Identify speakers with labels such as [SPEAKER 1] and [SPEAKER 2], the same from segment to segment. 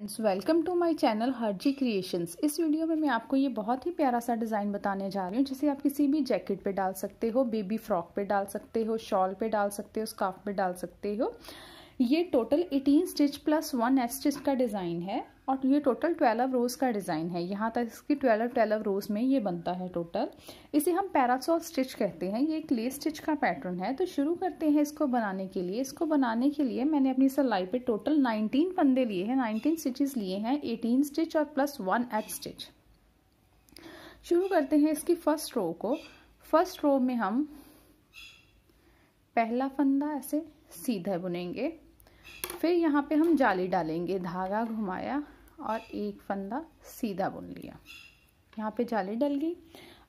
[SPEAKER 1] friends welcome to my channel Harji creations इस video में मैं आपको ये बहुत ही प्यारा सा डिज़ाइन बताने जा रही हूँ जिसे आप किसी भी जैकेट पे डाल सकते हो बेबी फ्रॉक पे डाल सकते हो शॉल पे डाल सकते हो स्कार्फ पे डाल सकते हो ये total 18 stitch plus one S stitch का डिज़ाइन है और ये टोटल ट्वेल्व रोज़ का डिज़ाइन है यहाँ तक इसकी ट्वेल्व ट्वेल्व रोज़ में ये बनता है टोटल इसे हम पैरासोल स्टिच कहते हैं ये एक लेस स्टिच का पैटर्न है तो शुरू करते हैं इसको बनाने के लिए इसको बनाने के लिए मैंने अपनी सिलाई पे टोटल नाइनटीन फंदे लिए हैं नाइनटीन स्टिचेस लिए हैं एटीन स्टिच और प्लस वन एच स्टिच शुरू करते हैं इसकी फर्स्ट रो को फर्स्ट रो में हम पहला फंदा ऐसे सीधा बुनेंगे फिर यहाँ पे हम जाली डालेंगे धागा घुमाया और एक फंदा सीधा बुन लिया यहाँ पे जाली डल गई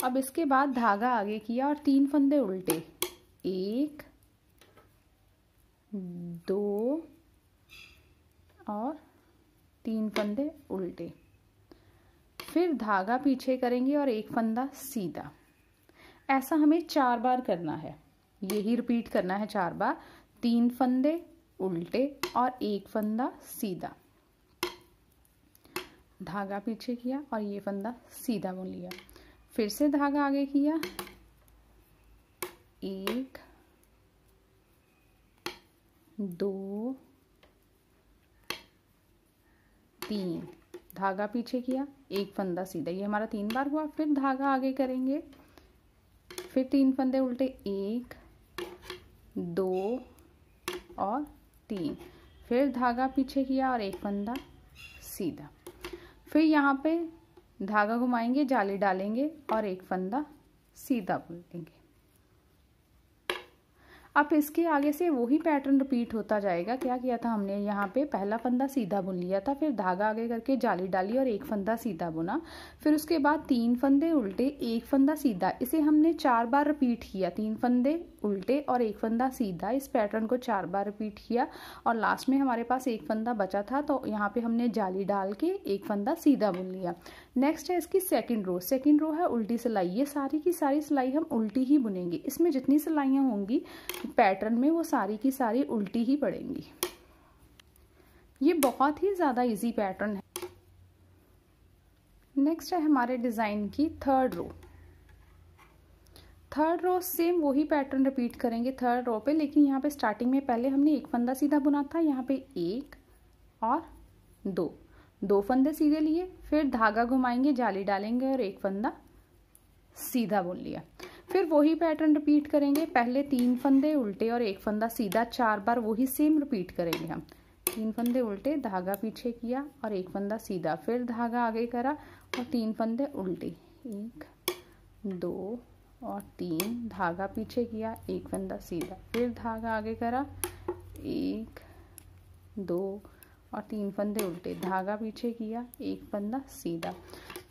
[SPEAKER 1] अब इसके बाद धागा आगे किया और तीन फंदे उल्टे एक दो और तीन फंदे उल्टे फिर धागा पीछे करेंगे और एक फंदा सीधा ऐसा हमें चार बार करना है यही रिपीट करना है चार बार तीन फंदे उल्टे और एक फंदा सीधा धागा पीछे किया और ये फंदा सीधा बुन लिया फिर से धागा आगे किया एक दो तीन धागा पीछे किया एक फंदा सीधा ये हमारा तीन बार हुआ फिर धागा आगे करेंगे फिर तीन फंदे उल्टे एक दो और तीन फिर धागा पीछे किया और एक फंदा सीधा फिर यहाँ पे धागा घुमाएंगे जाली डालेंगे और एक फंदा सीधा बुन लेंगे अब इसके आगे से वही पैटर्न रिपीट होता जाएगा क्या किया था हमने यहाँ पे पहला फंदा सीधा बुन लिया था फिर धागा आगे करके जाली डाली और एक फंदा सीधा बुना फिर उसके बाद तीन फंदे उल्टे एक फंदा सीधा इसे हमने चार बार रिपीट किया तीन फंदे उल्टे और एक फंदा सीधा इस पैटर्न को चार बार रिपीट किया और लास्ट में हमारे पास एक फंदा बचा था तो यहाँ पे हमने जाली डाल के एक फंदा सीधा बुन लिया नेक्स्ट है इसकी सेकंड रो सेकंड रो है उल्टी सिलाई ये सारी की सारी सिलाई हम उल्टी ही बुनेंगे इसमें जितनी सिलाइयाँ होंगी पैटर्न में वो सारी की सारी उल्टी ही पड़ेंगी ये बहुत ही ज़्यादा इजी पैटर्न है नेक्स्ट है हमारे डिज़ाइन की third row third row same वही पैटर्न रिपीट करेंगे थर्ड रो पे लेकिन यहाँ पे स्टार्टिंग में पहले हमने एक फंदा सीधा बुना था यहाँ पे एक और दो दो फंदे सीधे लिए फिर धागा घुमाएंगे जाली डालेंगे और एक फंदा सीधा बुन लिया फिर वही पैटर्न रिपीट करेंगे पहले तीन फंदे उल्टे और एक फंदा सीधा चार बार वही सेम रिपीट करेंगे हम तीन फंदे उल्टे धागा पीछे किया और एक फंदा सीधा फिर धागा आगे करा और तीन फंदे उल्टे एक दो और तीन धागा पीछे किया एक फंदा सीधा फिर धागा आगे करा एक दो और तीन फंदे उल्टे धागा पीछे किया एक फंदा सीधा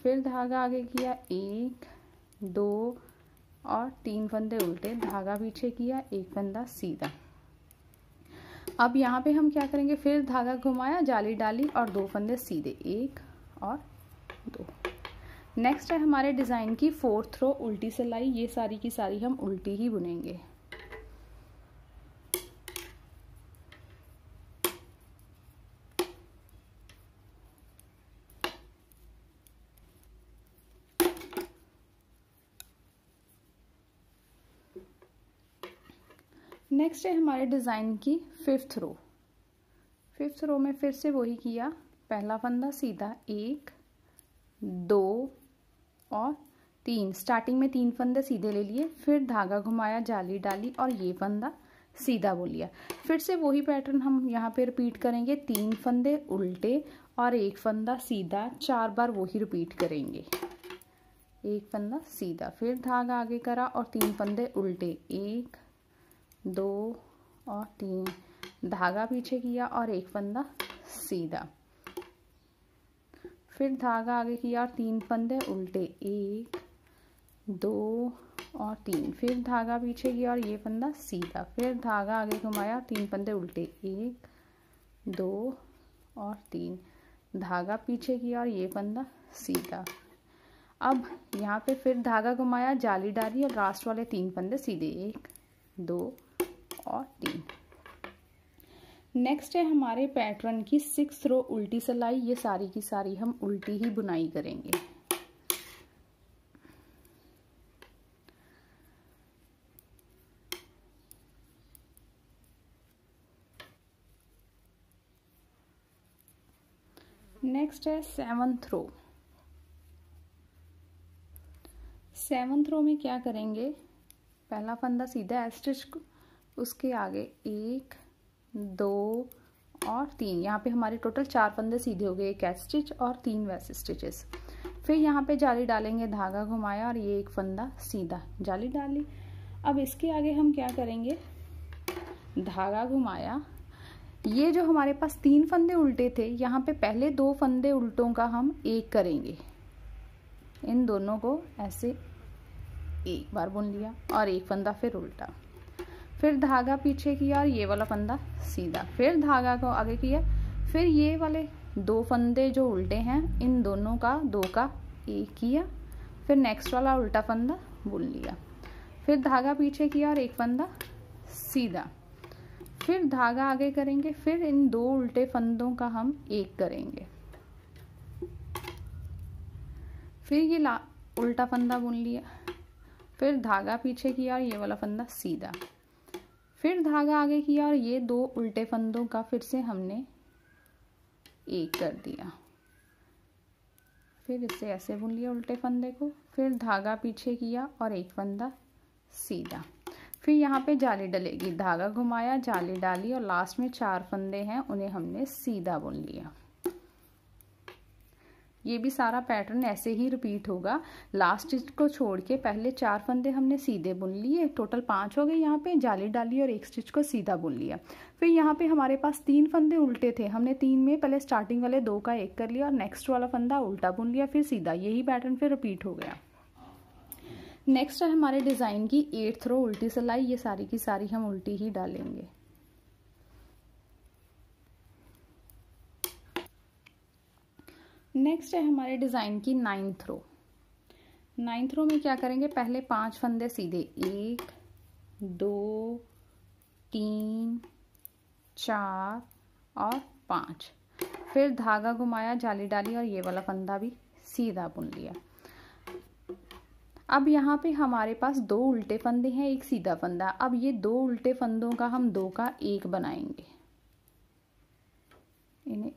[SPEAKER 1] फिर धागा आगे किया एक दो और तीन फंदे उल्टे धागा पीछे किया एक फंदा सीधा अब यहाँ पे हम क्या करेंगे फिर धागा घुमाया जाली डाली और दो फंदे सीधे एक और दो नेक्स्ट है हमारे डिज़ाइन की फोर्थ रो उल्टी सिलाई ये सारी की सारी हम उल्टी ही बुनेंगे नेक्स्ट है हमारे डिज़ाइन की फिफ्थ रो फिफ्थ रो में फिर से वही किया पहला फंदा सीधा एक दो और तीन स्टार्टिंग में तीन फंदे सीधे ले लिए फिर धागा घुमाया जाली डाली और ये फंदा सीधा बोल लिया फिर से वही पैटर्न हम यहाँ पे रिपीट करेंगे तीन फंदे उल्टे और एक फंदा सीधा चार बार वही रिपीट करेंगे एक फंदा सीधा फिर धागा आगे करा और तीन फंदे उल्टे एक दो और तीन धागा पीछे किया और एक फंदा सीधा फिर धागा आगे किया और तीन फंदे उल्टे एक दो और तीन फिर धागा पीछे किया और ये फंदा सीधा फिर धागा आगे घुमाया तीन फंदे उल्टे एक दो और तीन धागा पीछे किया और ये फंदा सीधा अब यहाँ पे फिर धागा घुमाया जाली डाली और लास्ट वाले तीन फंदे सीधे एक दो और तीन नेक्स्ट है हमारे पैटर्न की सिक्स रो उल्टी सलाई ये सारी की सारी हम उल्टी ही बुनाई करेंगे नेक्स्ट है सेवन रो सेवन रो में क्या करेंगे पहला फंदा सीधा एस्टिच उसके आगे एक दो और तीन यहाँ पे हमारे टोटल चार फंदे सीधे हो गए एक एच स्टिच और तीन वैसे स्टिचेस फिर यहाँ पे जाली डालेंगे धागा घुमाया और ये एक फंदा सीधा जाली डाली अब इसके आगे हम क्या करेंगे धागा घुमाया ये जो हमारे पास तीन फंदे उल्टे थे यहाँ पे पहले दो फंदे उल्टों का हम एक करेंगे इन दोनों को ऐसे एक बार बुन लिया और एक फंदा फिर उल्टा फिर धागा पीछे किया और ये वाला फंदा सीधा फिर धागा को आगे किया फिर ये वाले दो फंदे जो उल्टे हैं इन दोनों का दो का एक किया फिर नेक्स्ट वाला उल्टा फंदा बुन लिया फिर धागा पीछे किया और एक फंदा सीधा फिर धागा आगे करेंगे फिर इन दो उल्टे फंदों का हम एक करेंगे फिर ये ला उल्टा फंदा बुन लिया फिर धागा पीछे किया और ये वाला फंदा सीधा फिर धागा आगे किया और ये दो उल्टे फंदों का फिर से हमने एक कर दिया फिर इसे ऐसे बुन लिया उल्टे फंदे को फिर धागा पीछे किया और एक फंदा सीधा फिर यहाँ पे जाली डलेगी धागा घुमाया जाली डाली और लास्ट में चार फंदे हैं उन्हें हमने सीधा बुन लिया ये भी सारा पैटर्न ऐसे ही रिपीट होगा लास्ट स्टिच को छोड़ के पहले चार फंदे हमने सीधे बुन लिए टोटल पाँच हो गए यहाँ पे जाली डाली और एक स्टिच को सीधा बुन लिया फिर यहाँ पे हमारे पास तीन फंदे उल्टे थे हमने तीन में पहले स्टार्टिंग वाले दो का एक कर लिया और नेक्स्ट वाला फंदा उल्टा बुन लिया फिर सीधा यही पैटर्न फिर रिपीट हो गया नेक्स्ट है हमारे डिज़ाइन की एट्थ रो उल्टी सिलाई ये सारी की सारी हम उल्टी ही डालेंगे नेक्स्ट है हमारे डिज़ाइन की नाइन्थ रो नाइन्थ रो में क्या करेंगे पहले पांच फंदे सीधे एक दो तीन चार और पाँच फिर धागा घुमाया जाली डाली और ये वाला फंदा भी सीधा बुन लिया अब यहाँ पे हमारे पास दो उल्टे फंदे हैं एक सीधा फंदा अब ये दो उल्टे फंदों का हम दो का एक बनाएंगे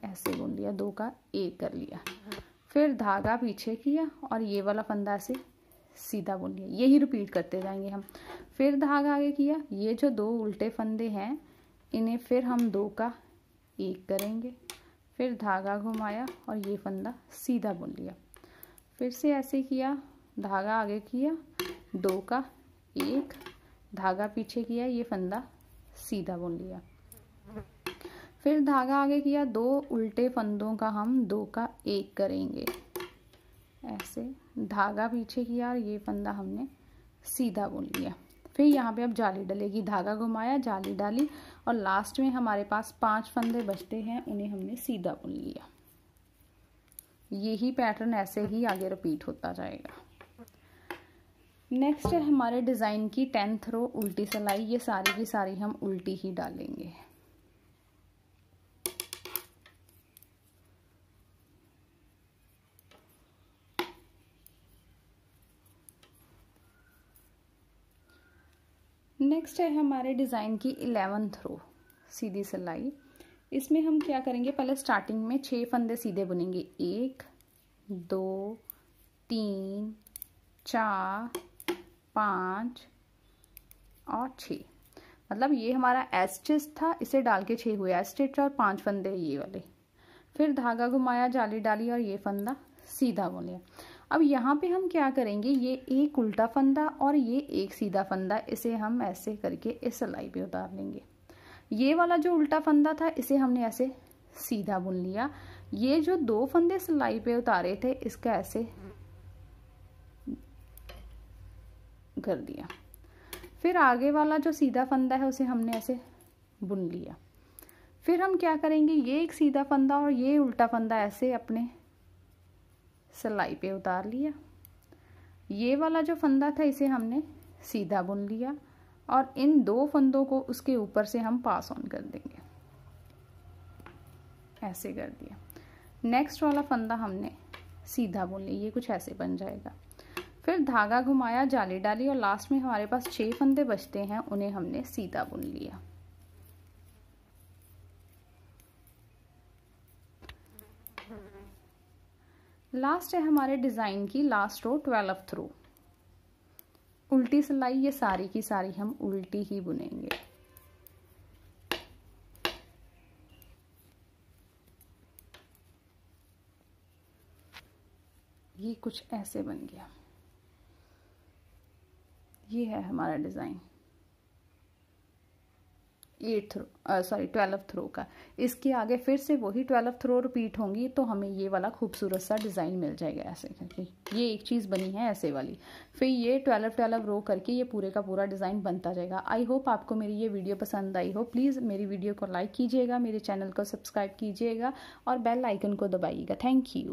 [SPEAKER 1] ऐसे बुन लिया दो का एक कर लिया फिर धागा पीछे किया और ये वाला फंदा से सीधा बुन लिया यही रिपीट करते जाएंगे हम फिर धागा आगे किया ये जो दो उल्टे फंदे हैं इन्हें फिर हम दो का एक करेंगे फिर धागा घुमाया और ये फंदा सीधा बुन लिया फिर से ऐसे किया धागा आगे किया दो का एक धागा पीछे किया ये फंदा सीधा बुन लिया फिर धागा आगे किया दो उल्टे फंदों का हम दो का एक करेंगे ऐसे धागा पीछे किया और ये फंदा हमने सीधा बुन लिया फिर यहाँ पे अब जाली डलेगी धागा घुमाया जाली डाली और लास्ट में हमारे पास पांच फंदे बचते हैं उन्हें हमने सीधा बुन लिया यही पैटर्न ऐसे ही आगे रिपीट होता जाएगा नेक्स्ट है हमारे डिज़ाइन की टेंथ रो उल्टी सिलाई ये सारी की सारी हम उल्टी ही डालेंगे नेक्स्ट है हमारे डिज़ाइन की इलेवंथ रो सीधी सिलाई इसमें हम क्या करेंगे पहले स्टार्टिंग में छः फंदे सीधे बुनेंगे एक दो तीन चार पाँच और छ मतलब ये हमारा एस्टिस था इसे डाल के छः हुए एस्टिच और पांच फंदे ये वाले फिर धागा घुमाया जाली डाली और ये फंदा सीधा बुन लिया अब यहाँ पे हम क्या करेंगे ये एक उल्टा फंदा और ये एक सीधा फंदा इसे हम ऐसे करके इस सिलाई पे उतार लेंगे ये वाला जो उल्टा फंदा था इसे हमने ऐसे सीधा बुन लिया ये जो दो फंदे सिलाई पे उतारे थे इसका ऐसे कर दिया फिर आगे वाला जो सीधा फंदा है उसे हमने ऐसे बुन लिया फिर हम क्या करेंगे ये एक सीधा फंदा और ये उल्टा फंदा ऐसे अपने सिलाई पे उतार लिया ये वाला जो फंदा था इसे हमने सीधा बुन लिया और इन दो फंदों को उसके ऊपर से हम पास ऑन कर देंगे ऐसे कर दिया नेक्स्ट वाला फंदा हमने सीधा बुन लिया ये कुछ ऐसे बन जाएगा फिर धागा घुमाया जाली डाली और लास्ट में हमारे पास छह फंदे बचते हैं उन्हें हमने सीधा बुन लिया लास्ट है हमारे डिज़ाइन की लास्ट रो ट्वेल्व थ्रो उल्टी सिलाई ये सारी की सारी हम उल्टी ही बुनेंगे ये कुछ ऐसे बन गया ये है हमारा design eight throw sorry twelve throw का इसके आगे फिर से वही ट्वेल्व थ्रो रिपीट होंगी तो हमें ये वाला खूबसूरत सा डिज़ाइन मिल जाएगा ऐसे करके ये एक चीज़ बनी है ऐसे वाली फिर ये ट्वेल्व ट्वेल्व रो करके ये पूरे का पूरा डिज़ाइन बनता जाएगा आई होप आपको मेरी ये वीडियो पसंद आई हो प्लीज़ मेरी वीडियो को लाइक कीजिएगा मेरे चैनल को सब्सक्राइब कीजिएगा और बेल आइकन को दबाइएगा थैंक यू